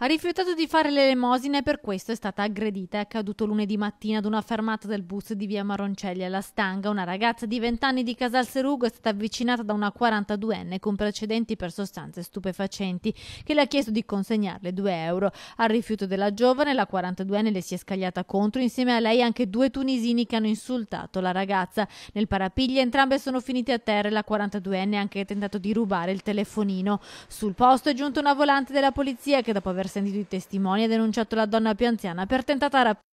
Ha rifiutato di fare l'elemosina e per questo è stata aggredita. È accaduto lunedì mattina ad una fermata del bus di via Maroncelli alla Stanga. Una ragazza di 20 anni di Casal Serugo è stata avvicinata da una 42enne con precedenti per sostanze stupefacenti che le ha chiesto di consegnarle 2 euro. Al rifiuto della giovane, la 42enne le si è scagliata contro, insieme a lei anche due tunisini che hanno insultato la ragazza. Nel parapiglia entrambe sono finite a terra e la 42enne ha anche tentato di rubare il telefonino. Sul posto è giunta una volante della polizia che dopo aver sentito i testimoni, ha denunciato la donna più anziana per tentata rapina